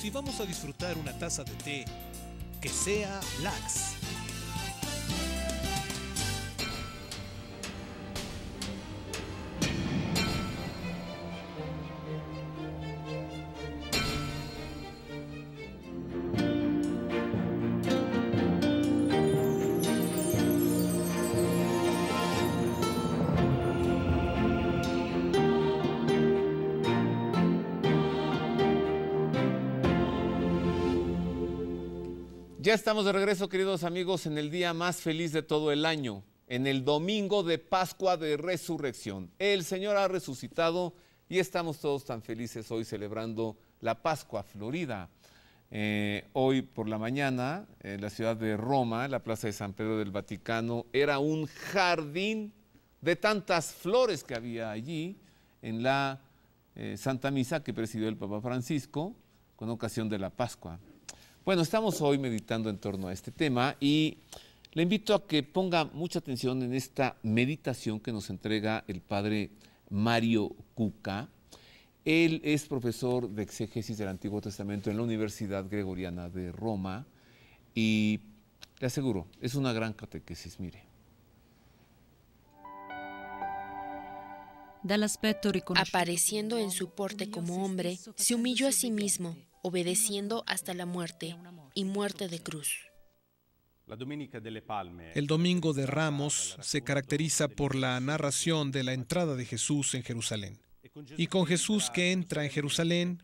Si vamos a disfrutar una taza de té, que sea lax Ya estamos de regreso, queridos amigos, en el día más feliz de todo el año, en el domingo de Pascua de Resurrección. El Señor ha resucitado y estamos todos tan felices hoy celebrando la Pascua Florida. Eh, hoy por la mañana, en la ciudad de Roma, en la plaza de San Pedro del Vaticano, era un jardín de tantas flores que había allí en la eh, Santa Misa que presidió el Papa Francisco con ocasión de la Pascua. Bueno, estamos hoy meditando en torno a este tema y le invito a que ponga mucha atención en esta meditación que nos entrega el padre Mario Cuca. Él es profesor de exégesis del Antiguo Testamento en la Universidad Gregoriana de Roma y le aseguro, es una gran catequesis, mire. Apareciendo en su porte como hombre, se humilló a sí mismo obedeciendo hasta la muerte y muerte de cruz. El Domingo de Ramos se caracteriza por la narración de la entrada de Jesús en Jerusalén. Y con Jesús que entra en Jerusalén,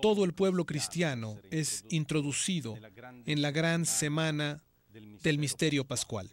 todo el pueblo cristiano es introducido en la gran semana del misterio pascual.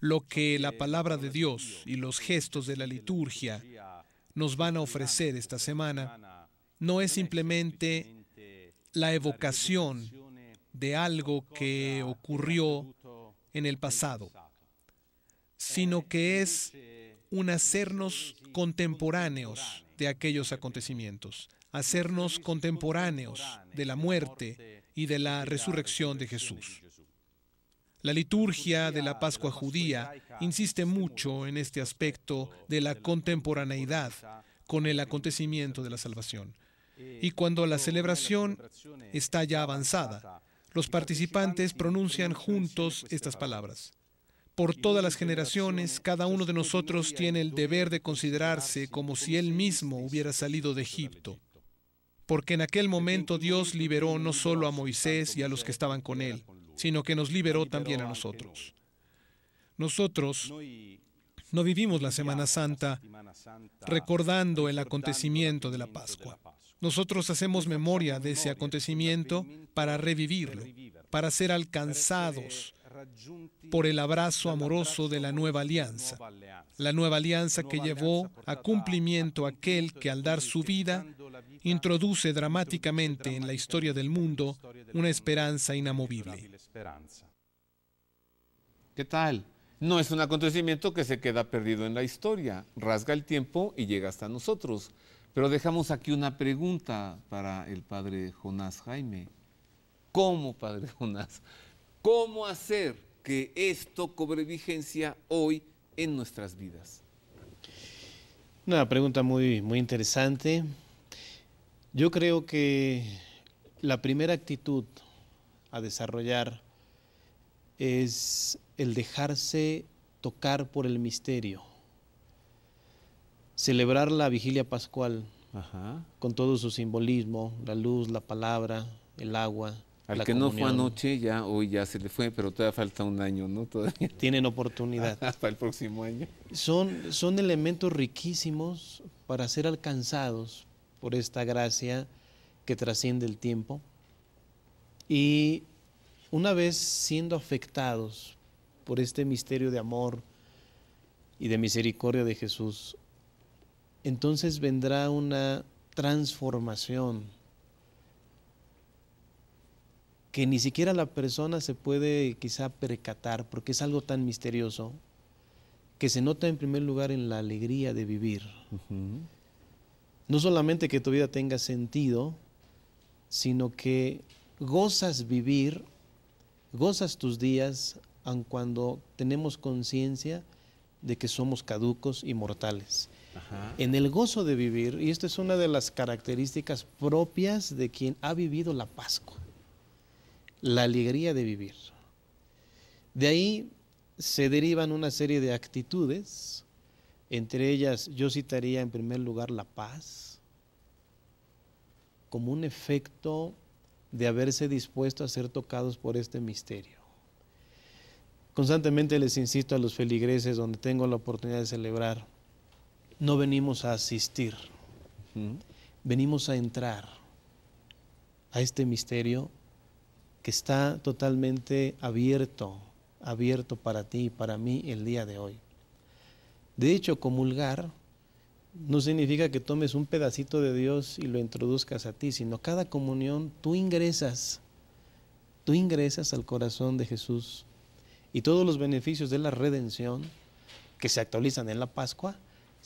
Lo que la palabra de Dios y los gestos de la liturgia nos van a ofrecer esta semana no es simplemente la evocación de algo que ocurrió en el pasado, sino eh, que es un hacernos contemporáneos de aquellos acontecimientos, hacernos contemporáneos de la muerte y de la resurrección de Jesús. La liturgia de la Pascua judía insiste mucho en este, este aspecto de la contemporaneidad con el acontecimiento de la salvación. Y cuando la celebración está ya avanzada, los participantes pronuncian juntos estas palabras. Por todas las generaciones, cada uno de nosotros tiene el deber de considerarse como si él mismo hubiera salido de Egipto, porque en aquel momento Dios liberó no solo a Moisés y a los que estaban con él, sino que nos liberó también a nosotros. Nosotros no vivimos la Semana Santa recordando el acontecimiento de la Pascua. Nosotros hacemos memoria de ese acontecimiento para revivirlo, para ser alcanzados por el abrazo amoroso de la nueva alianza, la nueva alianza que llevó a cumplimiento aquel que al dar su vida introduce dramáticamente en la historia del mundo una esperanza inamovible. ¿Qué tal? No es un acontecimiento que se queda perdido en la historia, rasga el tiempo y llega hasta nosotros. Pero dejamos aquí una pregunta para el padre Jonás Jaime. ¿Cómo, padre Jonás? ¿Cómo hacer que esto cobre vigencia hoy en nuestras vidas? Una pregunta muy, muy interesante. Yo creo que la primera actitud a desarrollar es el dejarse tocar por el misterio celebrar la vigilia pascual con todo su simbolismo, la luz, la palabra, el agua. Al que no fue anoche, ya hoy ya se le fue, pero todavía falta un año, ¿no? Todavía. Tienen oportunidad. Hasta el próximo año. Son, son elementos riquísimos para ser alcanzados por esta gracia que trasciende el tiempo. Y una vez siendo afectados por este misterio de amor y de misericordia de Jesús, entonces vendrá una transformación que ni siquiera la persona se puede quizá percatar porque es algo tan misterioso que se nota en primer lugar en la alegría de vivir. No solamente que tu vida tenga sentido, sino que gozas vivir, gozas tus días, aun cuando tenemos conciencia de que somos caducos y mortales en el gozo de vivir, y esto es una de las características propias de quien ha vivido la Pascua, la alegría de vivir. De ahí se derivan una serie de actitudes, entre ellas yo citaría en primer lugar la paz, como un efecto de haberse dispuesto a ser tocados por este misterio. Constantemente les insisto a los feligreses donde tengo la oportunidad de celebrar no venimos a asistir, venimos a entrar a este misterio que está totalmente abierto, abierto para ti y para mí el día de hoy. De hecho, comulgar no significa que tomes un pedacito de Dios y lo introduzcas a ti, sino cada comunión tú ingresas, tú ingresas al corazón de Jesús y todos los beneficios de la redención que se actualizan en la Pascua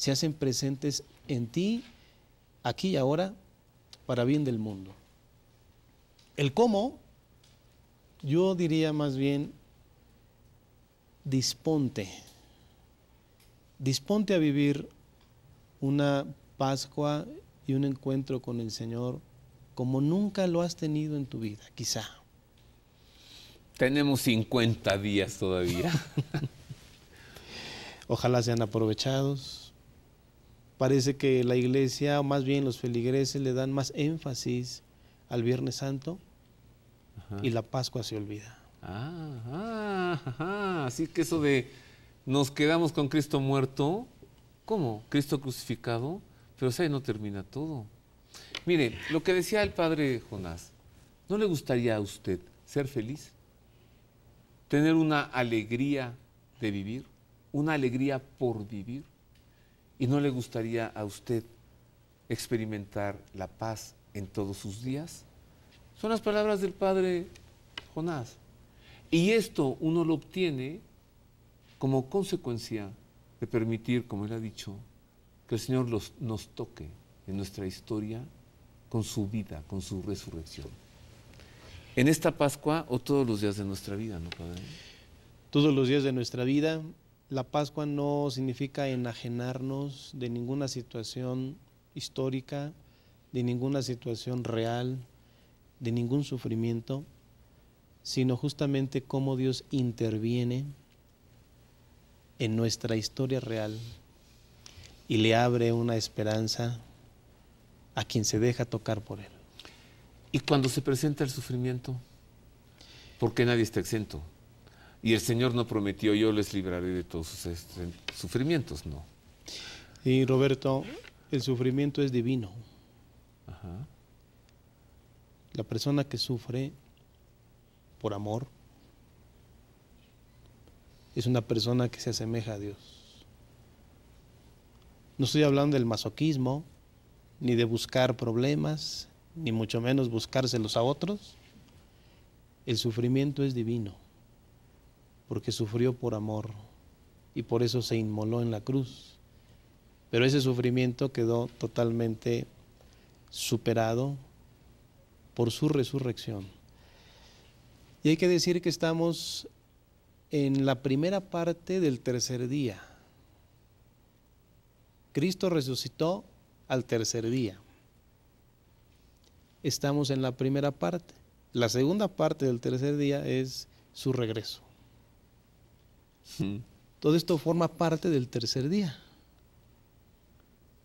se hacen presentes en ti, aquí y ahora, para bien del mundo. El cómo, yo diría más bien, disponte, disponte a vivir una Pascua y un encuentro con el Señor como nunca lo has tenido en tu vida, quizá. Tenemos 50 días todavía. Ojalá sean aprovechados Parece que la iglesia, o más bien los feligreses, le dan más énfasis al Viernes Santo y la Pascua se olvida. Ah, ajá, Así que eso de nos quedamos con Cristo muerto, ¿cómo? Cristo crucificado, pero o no termina todo. Mire, lo que decía el padre Jonás, ¿no le gustaría a usted ser feliz? ¿Tener una alegría de vivir? ¿Una alegría por vivir? ¿Y no le gustaría a usted experimentar la paz en todos sus días? Son las palabras del padre Jonás. Y esto uno lo obtiene como consecuencia de permitir, como él ha dicho, que el Señor nos toque en nuestra historia con su vida, con su resurrección. En esta Pascua o todos los días de nuestra vida, ¿no, Padre? Todos los días de nuestra vida la Pascua no significa enajenarnos de ninguna situación histórica, de ninguna situación real, de ningún sufrimiento, sino justamente cómo Dios interviene en nuestra historia real y le abre una esperanza a quien se deja tocar por él. Y cuando se presenta el sufrimiento, por qué nadie está exento. Y el Señor no prometió, yo les libraré de todos sus sufrimientos, no. Y Roberto, el sufrimiento es divino. La persona que sufre por amor es una persona que se asemeja a Dios. No estoy hablando del masoquismo, ni de buscar problemas, ni mucho menos buscárselos a otros. El sufrimiento es divino porque sufrió por amor y por eso se inmoló en la cruz. Pero ese sufrimiento quedó totalmente superado por su resurrección. Y hay que decir que estamos en la primera parte del tercer día. Cristo resucitó al tercer día. Estamos en la primera parte. La segunda parte del tercer día es su regreso. Todo esto forma parte del tercer día.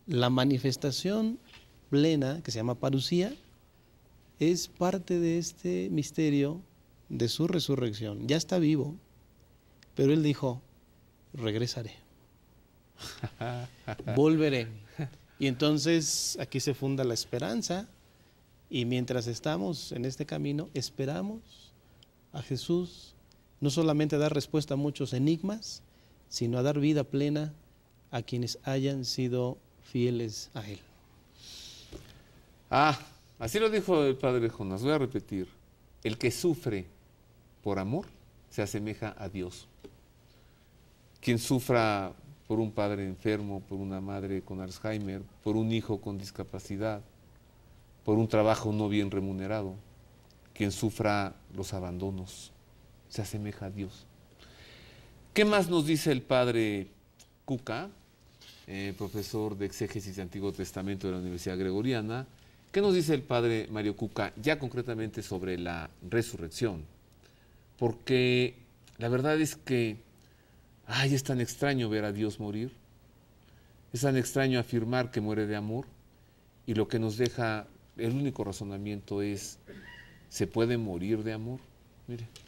La manifestación plena, que se llama parucía, es parte de este misterio de su resurrección. Ya está vivo, pero él dijo, regresaré, volveré. Y entonces aquí se funda la esperanza y mientras estamos en este camino, esperamos a Jesús no solamente a dar respuesta a muchos enigmas, sino a dar vida plena a quienes hayan sido fieles a Él. Ah, así lo dijo el padre Jonas, voy a repetir, el que sufre por amor se asemeja a Dios. Quien sufra por un padre enfermo, por una madre con Alzheimer, por un hijo con discapacidad, por un trabajo no bien remunerado, quien sufra los abandonos, se asemeja a Dios. ¿Qué más nos dice el padre Cuca, eh, profesor de exégesis de Antiguo Testamento de la Universidad Gregoriana? ¿Qué nos dice el padre Mario Cuca ya concretamente sobre la resurrección? Porque la verdad es que, ay, es tan extraño ver a Dios morir, es tan extraño afirmar que muere de amor, y lo que nos deja, el único razonamiento es, ¿se puede morir de amor? Mire.